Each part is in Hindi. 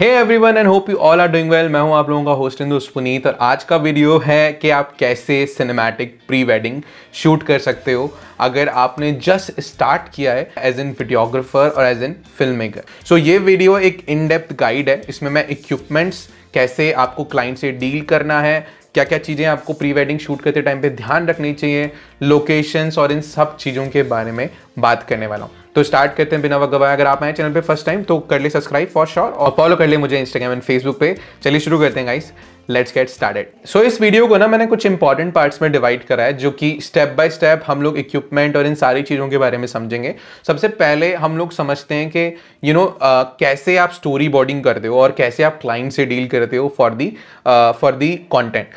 hey one and hope you all are doing well मैं हूं आप लोगों का होस्ट हिंदू पुनीत और आज का वीडियो है कि आप कैसे सिनेमैटिक प्री वेडिंग शूट कर सकते हो अगर आपने जस्ट स्टार्ट किया है एज एन वीडियोग्राफर और as an film maker so ये वीडियो एक इन डेप्थ गाइड है इसमें मैं इक्विपमेंट्स कैसे आपको क्लाइंट से डील करना है क्या क्या चीज़ें आपको प्री वेडिंग शूट करते टाइम पे ध्यान रखनी चाहिए लोकेशंस और इन सब चीज़ों के बारे में बात करने वाला हूँ तो स्टार्ट करते हैं बिना वक्त गवाए अगर आप मेरे चैनल पर फर्स्ट टाइम तो कर ले सब्सक्राइब फॉर श्योर और फॉलो कर ले मुझे इंस्टाग्राम एंड फेसबुक पे चलिए शुरू करते हैं guys let's get started so इस वीडियो को ना मैंने कुछ इंपॉर्टेंट पार्ट्स में डिवाइड करा है जो कि स्टेप बाय स्टेप हम लोग इक्विपमेंट और इन सारी चीज़ों के बारे में समझेंगे सबसे पहले हम लोग समझते हैं कि you you know know, uh, कैसे आप स्टोरी बोर्डिंग करते हो और कैसे आप क्लाइंट से डील करते हो for the for the content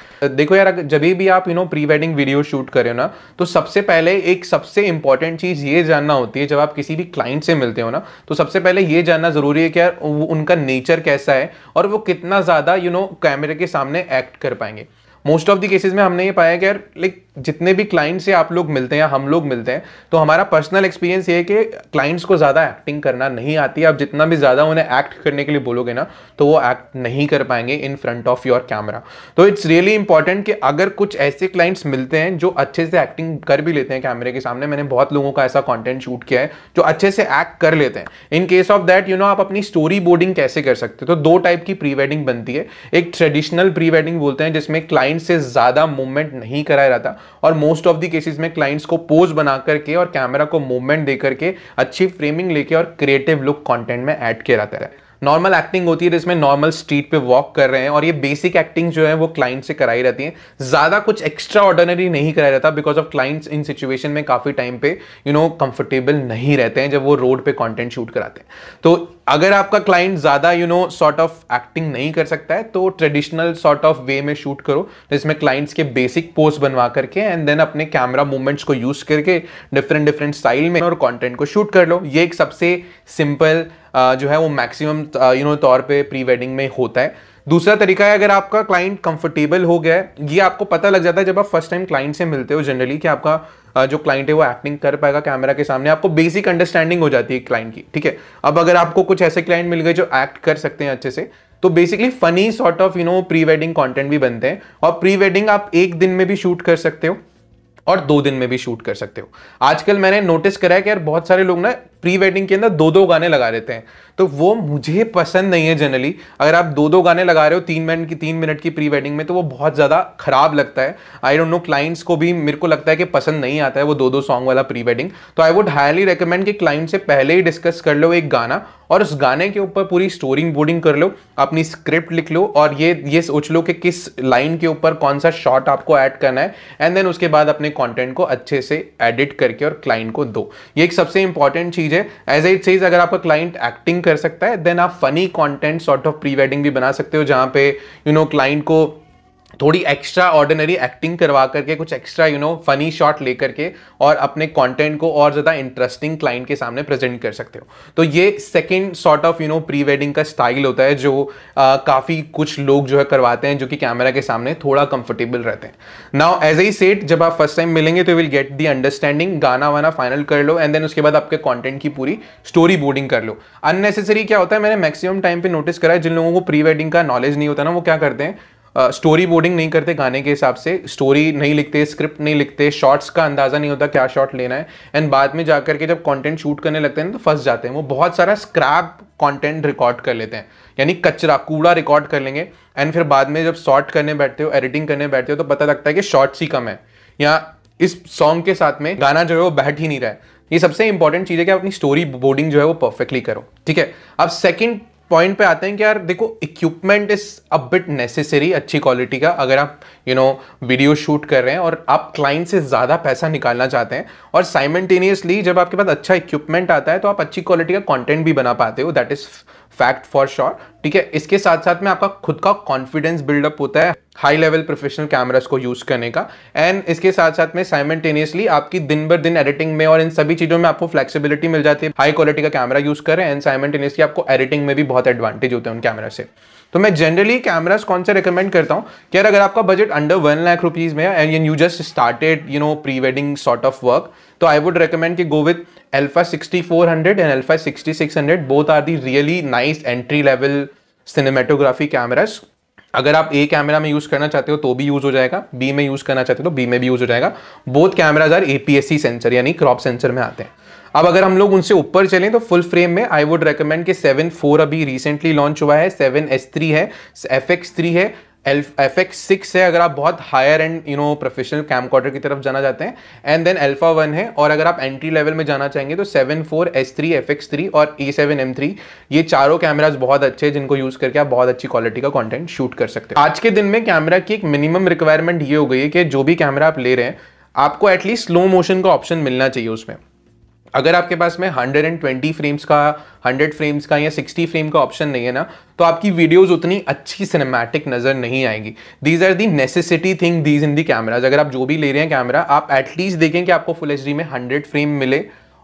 देखो यार जब भी आप you know pre wedding video shoot हो ना तो सबसे पहले एक सबसे इंपॉर्टेंट चीज़ ये जानना होती है जब आप किसी भी क्लाइंट से मिलते हो ना तो सबसे पहले ये जानना जरूरी है कि यार उनका नेचर कैसा है और वो कितना ज़्यादा यू नो कैमरे के साथ सामने एक्ट कर पाएंगे मोस्ट ऑफ द केसेस में हमने ये पाया कि यार लाइक जितने भी क्लाइंट से आप लोग मिलते हैं हम लोग मिलते हैं तो हमारा पर्सनल एक्सपीरियंस ये है कि क्लाइंट्स को ज़्यादा एक्टिंग करना नहीं आती आप जितना भी ज़्यादा उन्हें एक्ट करने के लिए बोलोगे ना तो वो एक्ट नहीं कर पाएंगे in front of your camera तो इट्स रियली इंपॉर्टेंट कि अगर कुछ ऐसे क्लाइंट्स मिलते हैं जो अच्छे से एक्टिंग कर भी लेते हैं कैमरे के सामने मैंने बहुत लोगों का ऐसा कॉन्टेंट शूट किया है जो अच्छे से एक्ट कर लेते हैं in case of that you know आप अपनी स्टोरी बोर्डिंग कैसे कर सकते हो तो दो टाइप की प्री वेडिंग बनती है एक ट्रेडिशनल प्री वेडिंग बोलते हैं जिसमें क्लाइंट क्लाइंट से ज़्यादा मूवमेंट नहीं कराया जाता और मोस्ट ऑफ द केसेस में क्लाइंट्स को पोज बना करके और कैमरा को मूवमेंट दे करके अच्छी फ्रेमिंग लेके और क्रिएटिव लुक कॉन्टेंट में ऐड किया जाता है नॉर्मल एक्टिंग होती है जिसमें नॉर्मल स्ट्रीट पे वॉक कर रहे हैं और ये बेसिक एक्टिंग जो है वो क्लाइंट से कराई रहती है ज़्यादा कुछ एक्स्ट्रा ऑर्डनरी नहीं कराया जाता बिकॉज ऑफ क्लाइंट्स इन सिचुएशन में काफ़ी टाइम पे यू नो कंफर्टेबल नहीं रहते हैं जब वो रोड पे कॉन्टेंट शूट कराते हैं तो अगर आपका क्लाइंट ज़्यादा you know sort of acting नहीं कर सकता है तो ट्रेडिशनल सॉर्ट ऑफ वे में शूट करो जिसमें तो क्लाइंट्स के बेसिक पोज बनवा करके एंड देन अपने कैमरा मूवमेंट्स को यूज़ करके डिफरेंट डिफरेंट स्टाइल में और कॉन्टेंट को शूट कर लो ये एक सबसे सिंपल जो है वो मैक्सिमम यू नो तौर पे प्री वेडिंग में होता है दूसरा तरीका है अगर आपका क्लाइंट कंफर्टेबल हो गया है ये आपको पता लग जाता है जब आप फर्स्ट टाइम क्लाइंट से मिलते हो जनरली कि आपका जो क्लाइंट है वो एक्टिंग कर पाएगा कैमरा के सामने आपको बेसिक अंडरस्टैंडिंग हो जाती है क्लाइंट की ठीक है अब अगर आपको कुछ ऐसे क्लाइंट मिल गए जो एक्ट कर सकते हैं अच्छे से तो basically funny sort of you know pre wedding content भी बनते हैं और प्री वेडिंग आप एक दिन में भी शूट कर सकते हो और दो दिन में भी शूट कर सकते हो आजकल मैंने नोटिस करा है कि यार बहुत सारे लोग ना प्री वेडिंग के अंदर दो दो गाने लगा देते हैं तो वो मुझे पसंद नहीं है जनरली अगर आप दो दो गाने लगा रहे हो तीन मिनट की तीन मिनट की प्री वेडिंग में तो वो बहुत ज़्यादा खराब लगता है आई डोंट नो क्लाइंट्स को भी मेरे को लगता है कि पसंद नहीं आता है वो दो दो सॉन्ग वाला प्री वेडिंग तो आई वुड हाईली रिकमेंड कि क्लाइंट से पहले ही डिस्कस कर लो एक गाना और उस गाने के ऊपर पूरी स्टोरिंग बोर्डिंग कर लो अपनी स्क्रिप्ट लिख लो और ये ये सोच लो कि किस लाइन के ऊपर कौन सा शॉट आपको ऐड करना है एंड देन उसके बाद अपने कॉन्टेंट को अच्छे से एडिट करके और क्लाइंट को दो ये एक सबसे इंपॉर्टेंट चीज़ चीज है एज इट सीज अगर आपका क्लाइंट एक्टिंग कर सकता है देन आप funny content sort of pre wedding भी बना सकते हो जहां पे यू नो क्लाइंट को थोड़ी एक्स्ट्रा ऑर्डिनरी एक्टिंग करवा करके कुछ extra you know funny shot लेकर के और अपने कंटेंट को और ज़्यादा इंटरेस्टिंग क्लाइंट के सामने प्रेजेंट कर सकते हो तो ये second sort of you know pre wedding का स्टाइल होता है जो काफ़ी कुछ लोग जो है करवाते हैं जो कि कैमरा के सामने थोड़ा कंफर्टेबल रहते हैं नाउ एज ए सेट जब आप फर्स्ट टाइम मिलेंगे तो विल गेट दी अंडरस्टैंडिंग गाना वाना फाइनल कर लो एंड देन उसके बाद आपके कॉन्टेंट की पूरी स्टोरी बोर्डिंग कर लो अननेसेसरी क्या होता है मैंने मैक्सिमम टाइम पे नोटिस करा है जिन लोगों को प्री वेडिंग का नॉलेज नहीं होता ना वो क्या करते हैं स्टोरी बोर्डिंग नहीं करते गाने के हिसाब से स्टोरी नहीं लिखते स्क्रिप्ट नहीं लिखते शॉट्स का अंदाज़ा नहीं होता क्या शॉट लेना है एंड बाद में जाकर के जब कंटेंट शूट करने लगते हैं तो फंस जाते हैं वो बहुत सारा स्क्रैप कंटेंट रिकॉर्ड कर लेते हैं यानी कचरा कूड़ा रिकॉर्ड कर लेंगे एंड फिर बाद में जब शॉर्ट करने बैठते हो एडिटिंग करने बैठते हो तो पता लगता है कि शॉर्ट्स ही कम है या इस सॉन्ग के साथ में गाना जो है वो बैठ ही नहीं रहा है ये सबसे इंपॉर्टेंट चीज़ है कि आप अपनी स्टोरी बोर्डिंग जो है वो परफेक्टली करो ठीक है अब सेकंड पॉइंट पे आते हैं कि यार देखो equipment is a bit necessary अच्छी क्वालिटी का अगर आप यू नो वीडियो शूट कर रहे हैं और आप क्लाइंट से ज़्यादा पैसा निकालना चाहते हैं और साइमल्टेनियसली जब आपके पास अच्छा इक्विपमेंट आता है तो आप अच्छी क्वालिटी का कॉन्टेंट भी बना पाते हो that is fact for sure ठीक है इसके साथ साथ में आपका खुद का कॉन्फिडेंस बिल्डअप होता है हाई लेवल प्रोफेशनल कैमरास को यूज़ करने का एंड इसके साथ साथ में साइमेंटेनियसली आपकी दिन बर दिन एडिटिंग में और इन सभी चीज़ों में आपको फ्लेक्सिबिलिटी मिल जाती है हाई क्वालिटी का कैमरा यूज़ करें एंड साइमेंटेनियसली आपको एडिटिंग में भी बहुत एडवांटेज होता है उन कैमरा से तो मैं जनरली कैमराज कौन से रिकमेंड करता हूँ कि यार अगर आपका budget under one lakh rupees में है and you just started you know pre wedding sort of work तो आई वुड रिकमेंड कि go with alpha sixty four hundred and alpha sixty six hundred both are the really nice entry level cinematography cameras अगर आप ए कैमरा में यूज़ करना चाहते हो तो भी यूज़ हो जाएगा बी में यूज़ करना चाहते हो तो बी में भी यूज़ हो जाएगा both cameras are a sensor यानी क्रॉप सेंसर में आते हैं अब अगर हम लोग उनसे ऊपर चलें तो फुल फ्रेम में आई वुड रिकमेंड कि सेवन फोर अभी रिसेंटली लॉन्च हुआ है सेवन एस थ्री है एफ एक्स थ्री है एफ एक्स सिक्स है अगर आप बहुत higher end you know professional cam की तरफ जाना चाहते हैं एंड देन एल्फा वन है और अगर आप एंट्री लेवल में जाना चाहेंगे तो seven four S three F X three और ए सेवन एम थ्री ये चारों कैमराज बहुत अच्छे हैं जिनको यूज़ करके आप बहुत अच्छी क्वालिटी का कॉन्टेंट शूट कर सकते हैं आज के दिन में कैमरा की एक मिनिमम रिक्वायरमेंट ये हो गई है कि जो भी कैमरा आप ले रहे हैं आपको एटलीस्ट स्लो मोशन का ऑप्शन मिलना चाहिए उसमें अगर आपके पास में 120 फ्रेम्स का 100 फ्रेम्स का या 60 फ्रेम का ऑप्शन नहीं है ना तो आपकी वीडियोस उतनी अच्छी सिनेमैटिक नज़र नहीं आएगी these are the necessity thing these in the cameras अगर आप जो भी ले रहे हैं कैमरा आप एटलीस्ट देखें कि आपको फुल एच में हंड्रेड फ्रेम मिले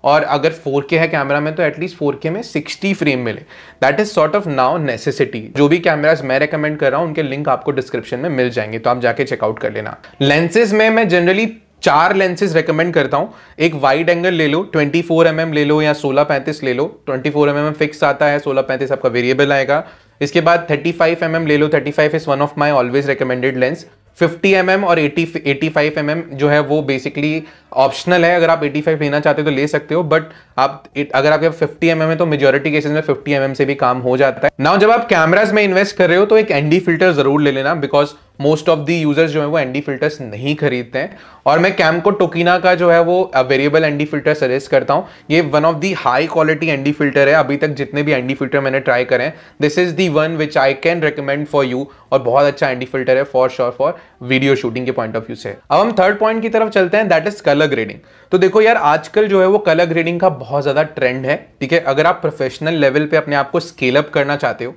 और अगर 4K है कैमरा में तो एटलीस्ट 4K में 60 फ्रेम मिले that is sort of now necessity जो भी कैमराज मैं रेकमेंड कर रहा हूँ उनके लिंक आपको डिस्क्रिप्शन में मिल जाएंगे तो आप जाके चेकआउट कर लेना लेंसेज में मैं जनरली चार लेंसेज रेकमेंड करता हूँ एक वाइड एंगल ले लो 24 फोर mm ले लो या 16 पैंतीस ले लो 24 फोर mm फिक्स आता है 16 पैंतीस आपका वेरिएबल आएगा इसके बाद 35 फाइव mm ले लो 35 five is one of my always recommended lens 50 mm और 80 85 mm जो है वो बेसिकली ऑप्शनल है अगर आप 85 लेना चाहते हो तो ले सकते हो बट आप अगर आपके 50 mm है तो मेजोरिटी केसेस में 50 mm से भी काम हो जाता है नाउ जब आप कैमराज में इन्वेस्ट कर रहे हो तो एक एनडी फिल्टर जरूर ले लेना because most of the users जो है वो एनडी फिल्टर्स नहीं खरीदते हैं और मैं कैम को टोकिना का जो है वो वेरिएबल एनडी फिल्टर सजेस्ट करता हूँ ये one of the high quality ND filter है अभी तक जितने भी एनडी फिल्टर मैंने ट्राई करें this is the one which I can recommend for you और बहुत अच्छा एनडी फिल्टर है for sure for video shooting के पॉइंट ऑफ व्यू से अब हम थर्ड पॉइंट की तरफ चलते हैं दैट इज कलर ग्रेडिंग तो देखो यार आजकल जो है वो कलर ग्रेडिंग का बहुत ज़्यादा ट्रेंड है ठीक है अगर आप प्रोफेशनल लेवल पे अपने आप को स्केल अप करना चाहते हो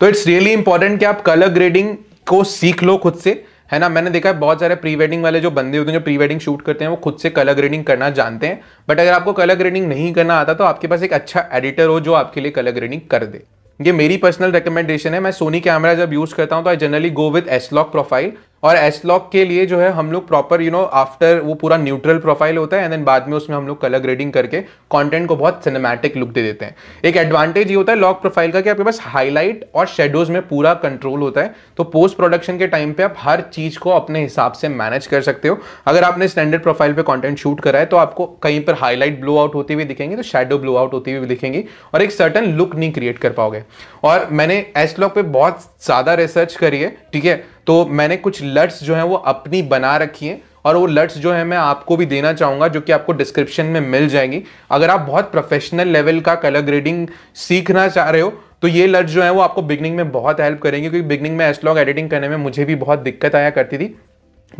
तो इट्स रियली इंपॉर्टेंट कि आप कलर ग्रेडिंग को सीख लो खुद से है ना मैंने देखा है बहुत सारे प्री वेडिंग वाले जो बंदे होते हैं जो प्री वेडिंग शूट करते हैं वो खुद से कलर ग्रेडिंग करना जानते हैं बट अगर आपको कलर ग्रेडिंग नहीं करना आता तो आपके पास एक अच्छा एडिटर हो जो आपके लिए कलर ग्रेडिंग कर दे ये मेरी पर्सनल रिकमेंडेशन है मैं सोनी कैमरा जब यूज़ करता हूँ तो I generally go with S log profile और एस लॉक के लिए जो है हम लोग प्रॉपर यू नो आफ्टर वो पूरा न्यूट्रल प्रोफाइल होता है एंड देन बाद में उसमें हम लोग कलर ग्रेडिंग करके कंटेंट को बहुत सिनेमैटिक लुक दे देते हैं एक एडवांटेज ये होता है लॉक प्रोफाइल का कि आपके पास हाईलाइट और शेडोज में पूरा कंट्रोल होता है तो पोस्ट प्रोडक्शन के टाइम पे आप हर चीज को अपने हिसाब से मैनेज कर सकते हो अगर आपने स्टैंडर्ड प्रोफाइल पर कॉन्टेंट शूट करा है तो आपको कहीं पर हाईलाइट ब्लू आउट होती हुई दिखेंगे तो शेडो ब्लू आउट होती हुई दिखेंगी और एक सर्टन लुक नहीं क्रिएट कर पाओगे और मैंने एस लॉक पर बहुत ज़्यादा रिसर्च करी है ठीक है तो मैंने कुछ लट्स जो है वो अपनी बना रखी है और वो लट्स जो है मैं आपको भी देना चाहूँगा जो कि आपको डिस्क्रिप्शन में मिल जाएंगी अगर आप बहुत प्रोफेशनल लेवल का कलर ग्रेडिंग सीखना चाह रहे हो तो ये लट्स जो है वो आपको बिगनिंग में बहुत हेल्प करेंगे क्योंकि बिगनिंग में एसलॉग एडिटिंग करने में मुझे भी बहुत दिक्कत आया करती थी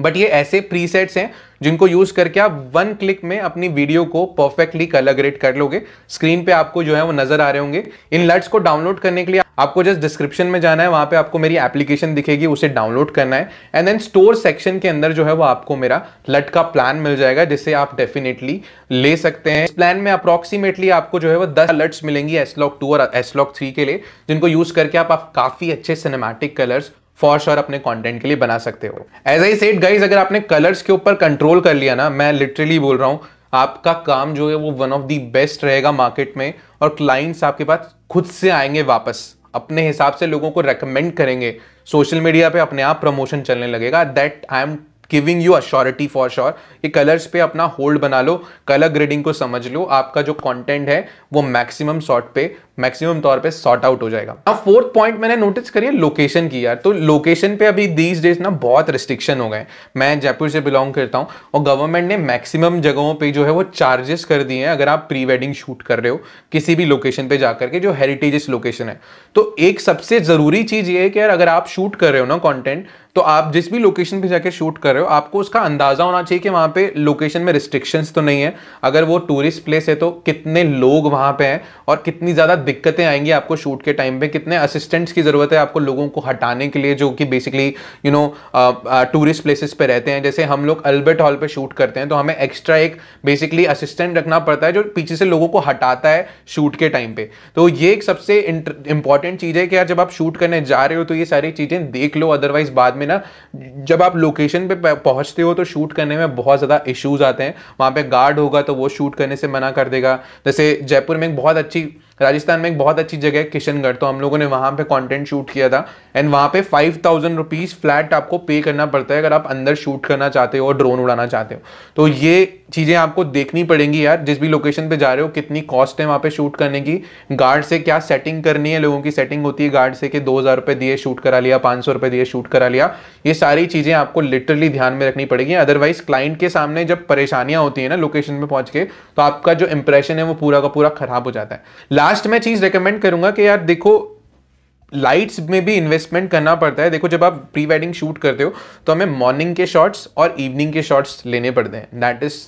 बट ये ऐसे प्री हैं जिनको यूज करके आप वन क्लिक में अपनी वीडियो को परफेक्टली कलर ग्रेड कर लोगे स्क्रीन पे आपको जो है वो नजर आ रहे होंगे इन लट्स को डाउनलोड करने के लिए आपको जस्ट डिस्क्रिप्शन में जाना है वहाँ पे आपको मेरी एप्लीकेशन दिखेगी उसे डाउनलोड करना है एंड देन स्टोर सेक्शन के अंदर जो है वो आपको मेरा लट का प्लान मिल जाएगा जिसे आप डेफिनेटली ले सकते हैं इस प्लान में अप्रॉक्सीमेटली आपको जो है वो दस लट्स मिलेंगी एसलॉक टू और एसलॉक थ्री के लिए जिनको यूज़ करके आप, आप काफ़ी अच्छे सिनेमेटिक कलर्स फॉर श्योर अपने कंटेंट के लिए बना सकते हो एज आई सेट गाइज अगर आपने कलर्स के ऊपर कंट्रोल कर लिया ना मैं लिटरली बोल रहा हूँ आपका काम जो है वो वन ऑफ दी बेस्ट रहेगा मार्केट में और क्लाइंट्स आपके पास खुद से आएंगे वापस अपने हिसाब से लोगों को रेकमेंड करेंगे सोशल मीडिया पे अपने आप प्रमोशन चलने लगेगा that I am giving you assurity for sure कि कलर्स पे अपना होल्ड बना लो कलर ग्रेडिंग को समझ लो आपका जो कंटेंट है वो मैक्सिमम शॉर्ट पे मैक्सिमम तौर पे सॉर्ट आउट हो जाएगा अब फोर्थ पॉइंट मैंने नोटिस करिए लोकेशन की यार तो लोकेशन पे अभी दीज डेज ना बहुत रिस्ट्रिक्शन हो गए मैं जयपुर से बिलोंग करता हूँ और गवर्नमेंट ने मैक्सिमम जगहों पे जो है वो चार्जेस कर दिए हैं अगर आप प्री वेडिंग शूट कर रहे हो किसी भी लोकेशन पे जाकर के जो हेरिटेजेस लोकेशन है तो एक सबसे ज़रूरी चीज़ ये है कि यार अगर आप शूट कर रहे हो ना कॉन्टेंट तो आप जिस भी लोकेशन पे जाके शूट कर रहे हो आपको उसका अंदाज़ा होना चाहिए कि वहाँ पे लोकेशन में रिस्ट्रिक्शंस तो नहीं है अगर वो टूरिस्ट प्लेस है तो कितने लोग वहाँ पे हैं और कितनी ज़्यादा दिक्कतें आएंगी आपको शूट के टाइम पे कितने असिस्टेंट्स की ज़रूरत है आपको लोगों को हटाने के लिए जो कि basically you know tourist places पे रहते हैं जैसे हम लोग अल्बर्ट हॉल पर शूट करते हैं तो हमें एक्स्ट्रा एक बेसिकली असिस्टेंट रखना पड़ता है जो पीछे से लोगों को हटाता है शूट के टाइम पे तो ये एक सबसे इंपॉर्टेंट चीज़ है कि यार जब आप शूट करने जा रहे हो तो ये सारी चीज़ें देख लो अदरवाइज बाद में ना जब आप लोकेशन पे पहुंचते हो तो शूट करने में बहुत ज़्यादा इश्यूज आते हैं वहाँ पे गार्ड होगा तो वो शूट करने से मना कर देगा जैसे जयपुर में एक बहुत अच्छी राजस्थान में एक बहुत अच्छी जगह है किशनगढ़ तो हम लोगों ने वहाँ पे कंटेंट शूट किया था एंड वहाँ पे फाइव थाउजेंड रुपीज़ फ्लैट आपको पे करना पड़ता है अगर आप अंदर शूट करना चाहते हो और ड्रोन उड़ाना चाहते हो तो ये चीज़ें आपको देखनी पड़ेंगी यार जिस भी लोकेशन पे जा रहे हो कितनी कॉस्ट है वहाँ पर शूट करने की गार्ड से क्या सेटिंग करनी है लोगों की सेटिंग होती है गार्ड से कि दो हज़ार दिए शूट करा लिया पाँच सौ दिए शूट करा लिया ये सारी चीज़ें आपको लिटरली ध्यान में रखनी पड़ेगी अदरवाइज क्लाइंट के सामने जब परेशानियाँ होती है ना लोकेशन में पहुँच के तो आपका जो इंप्रेशन है वो पूरा का पूरा खराब हो जाता है लास्ट में चीज़ रिकमेंड करूंगा कि यार देखो लाइट्स में भी इन्वेस्टमेंट करना पड़ता है देखो जब आप प्री वेडिंग शूट करते हो तो हमें मॉर्निंग के शॉट्स और इवनिंग के शॉट्स लेने पड़ते हैं दैट इज़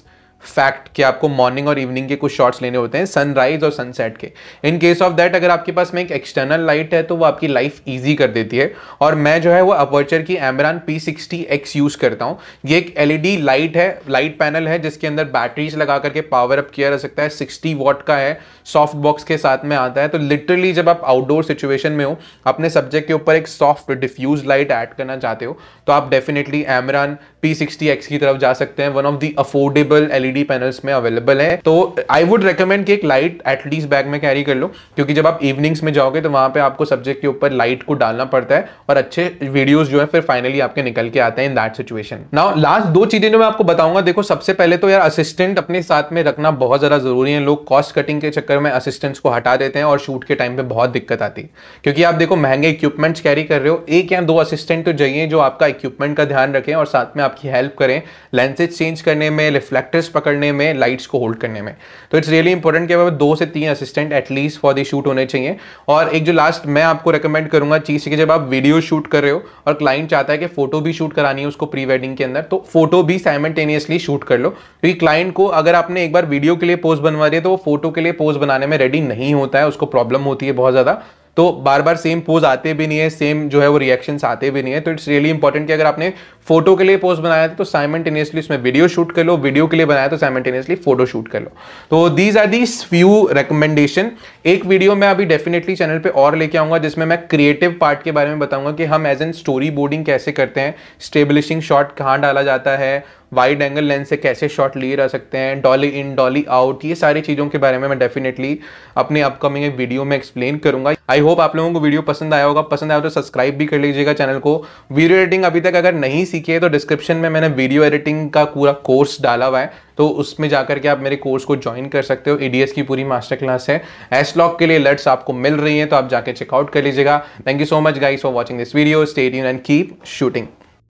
फैक्ट कि आपको मॉर्निंग और इवनिंग के कुछ शॉट्स लेने होते हैं सनराइज और सनसेट के इन केस ऑफ दैट अगर आपके पास में एक एक्सटर्नल लाइट है तो वो आपकी लाइफ ईजी कर देती है और मैं जो है वो अपर्चर की Amaran P sixty X use करता हूँ ये एक एलईडी लाइट e है लाइट पैनल है जिसके अंदर बैटरीज लगा करके पावर अप किया जा सकता है सिक्सटी वॉट का है सॉफ्ट बॉक्स के साथ में आता है तो लिटरली जब आप आउटडोर सिचुएशन में हो अपने सब्जेक्ट के ऊपर एक सॉफ्ट डिफ्यूज लाइट ऐड करना चाहते हो तो आप definitely Amaran P sixty X की तरफ जा सकते हैं one of the affordable L LED panels में अवेलेबल है तो आई वुड रिकमेंड कि एक लाइट एटलीस्ट बैग में कैरी कर लो क्योंकि जब आप इवनिंग्स में जाओगे तो वहां पे आपको सब्जेक्ट के ऊपर लाइट को डालना पड़ता है और अच्छे वीडियोस जो है फिर फाइनली आपके निकल के आते हैं in that situation now last दो चीजें जो मैं आपको बताऊंगा देखो सबसे पहले तो यार असिस्टेंट अपने साथ में रखना बहुत ज्यादा जरूरी है लोग कॉस्ट कटिंग के चक्कर में असिस्टेंट्स को हटा देते हैं और शूट के टाइम पे बहुत दिक्कत आती है क्योंकि आप देखो महंगे इक्विपमेंट्स कैरी कर रहे हो एक या दो असिस्टेंट तो चाहिए जो आपका इक्विपमेंट का ध्यान रखें और साथ में आपकी हेल्प करें लेंसेज चेंज करने में रिफ्लेक्टर्स पकड़ने में लाइट्स को होल्ड करने में तो इट्स रियली इंपॉर्टेंट कि दो से तीन assistant at least for the shoot होने चाहिए और एक जो लास्ट मैं आपको रिकमेंड करूंगा चीज़ कि जब आप वीडियो शूट कर रहे हो और क्लाइंट चाहता है कि फोटो भी शूट करानी है उसको प्री वेडिंग के अंदर तो फोटो भी साइमल्टेनियसली शूट कर लो क्योंकि क्लाइंट को अगर आपने एक बार वीडियो के लिए पोस्ट बनवा दिया तो वो फोटो के लिए पोस्ट बनाने में रेडी नहीं होता है उसको प्रॉब्लम होती है बहुत ज़्यादा तो बार बार सेम पोज आते भी नहीं है सेम जो है वो रिएक्शंस आते भी नहीं है तो इट्स रियली इंपॉर्टेंट कि अगर आपने फोटो के लिए पोज बनाया था तो साइमेंटेनियसली उसमें वीडियो शूट कर लो वीडियो के लिए बनाया तो साइमेंटेनियसली फोटो शूट कर लो तो these are these few recommendation एक वीडियो मैं अभी डेफिनेटली चैनल पर और लेके आऊंगा जिसमें मैं क्रिएटिव पार्ट के बारे में बताऊंगा कि हम एज एन स्टोरी बोर्डिंग कैसे करते हैं स्टेब्लिशिंग शॉट कहाँ डाला जाता है वाइड एंगल लेंस से कैसे शॉट लिए रह सकते हैं डॉली इन डॉली आउट ये सारी चीज़ों के बारे में मैं डेफिनेटली अपने अपकमिंग एक वीडियो में एक्सप्लेन करूंगा आई होप आप लोगों को वीडियो पसंद आया होगा पसंद आया तो सब्सक्राइब भी कर लीजिएगा चैनल को वीडियो एडिटिंग अभी तक अगर नहीं सीखी है तो डिस्क्रिप्शन में मैंने वीडियो एडिटिंग का पूरा कोर्स डाला हुआ है तो उसमें जाकर के आप मेरे कोर्स को ज्वाइन कर सकते हो ईडीएस e की पूरी मास्टर क्लास है एस लॉक के लिए लर्ट्स आपको मिल रही हैं तो आप जाके चेकआउट कर लीजिएगा thank you so much guys for watching this video state and keep shooting